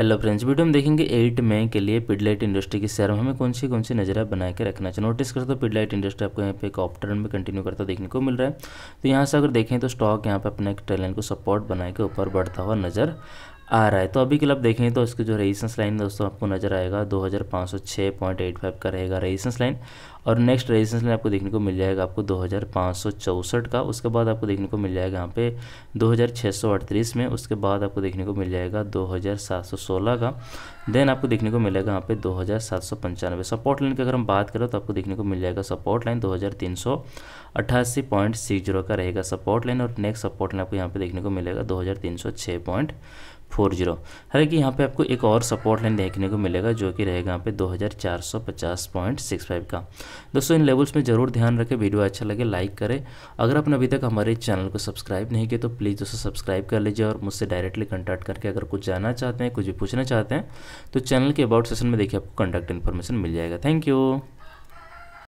hello friends video हम देखेंगे eight मई के लिए पिडलाइट इंडस्ट्री के शेयर में हमें कौन सी कौन सी नजरा बना के रखना चाहिए नोटिस करते तो पिडलाइट इंडस्ट्री आपको यहाँ पे एक ऑप्टर्न में कंटिन्यू करता देखने को मिल रहा है तो यहाँ से अगर देखें तो स्टॉक यहाँ पे अपने एक ट्रेलन को सपोर्ट बनाए के ऊपर बढ़ता हुआ नजर आ रहा है तो अभी के लिए आप देखें तो इसकी जो रेजिस्टेंस लाइन दोस्तों आपको नजर आएगा 2506.85 का रहेगा रेजिस्टेंस लाइन और नेक्स्ट रेजिस्टेंस लाइन आपको देखने को मिल जाएगा आपको दो का उसके बाद आपको देखने को मिल जाएगा यहाँ पे 2638 में उसके बाद आपको देखने को मिल जाएगा 2716 का देन आपको देखने को मिलेगा यहाँ पे दो सपोर्ट लाइन की अगर हम बात करें तो आपको देखने को मिल जाएगा सपोर्ट लाइन दो का रहेगा सपोर्ट लाइन और नेक्स्ट सपोर्ट लाइन आपको यहाँ पे देखने को मिलेगा दो फोर जीरो हालांकि यहाँ पे आपको एक और सपोर्ट लाइन देखने को मिलेगा जो कि रहेगा यहाँ पे 2450.65 का दोस्तों इन लेवल्स में ज़रूर ध्यान रखें वीडियो अच्छा लगे लाइक करें अगर आपने अभी तक हमारे चैनल को सब्सक्राइब नहीं किया तो प्लीज़ दोस्तों सब्सक्राइब कर लीजिए और मुझसे डायरेक्टली कंटैक्ट करके अगर कुछ जानना चाहते हैं कुछ भी पूछना चाहते हैं तो चैनल के अबाउट सेशन में देखिए आपको कॉन्टैक्ट इन्फॉर्मेशन मिल जाएगा थैंक यू